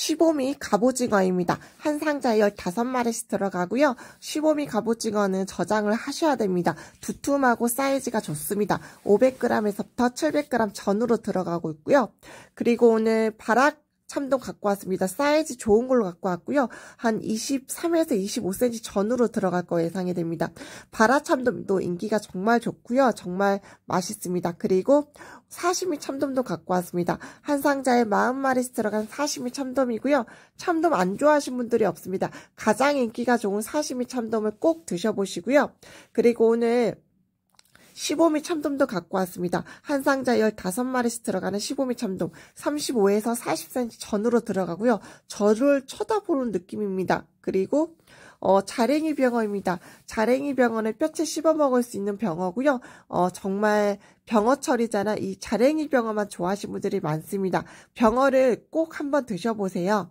1 5미 갑오징어입니다. 한 상자에 15마리씩 들어가고요. 1 5미 갑오징어는 저장을 하셔야 됩니다. 두툼하고 사이즈가 좋습니다. 500g에서부터 700g 전후로 들어가고 있고요. 그리고 오늘 바락 참돔 갖고 왔습니다. 사이즈 좋은 걸로 갖고 왔고요. 한 23에서 25cm 전후로 들어갈 거 예상이 됩니다. 바라 참돔도 인기가 정말 좋고요. 정말 맛있습니다. 그리고 사시미 참돔도 갖고 왔습니다. 한 상자에 마음마리씩 들어간 사시미 참돔이고요. 참돔 안 좋아하신 분들이 없습니다. 가장 인기가 좋은 사시미 참돔을 꼭 드셔보시고요. 그리고 오늘 1 5미 참돔도 갖고 왔습니다. 한 상자 15마리씩 들어가는 1 5미 참돔 35에서 40cm 전으로 들어가고요. 저를 쳐다보는 느낌입니다. 그리고 어, 자랭이 병어입니다. 자랭이 병어는 뼈채 씹어 먹을 수 있는 병어고요. 어, 정말 병어철이잖아. 이 자랭이 병어만 좋아하시는 분들이 많습니다. 병어를 꼭 한번 드셔보세요.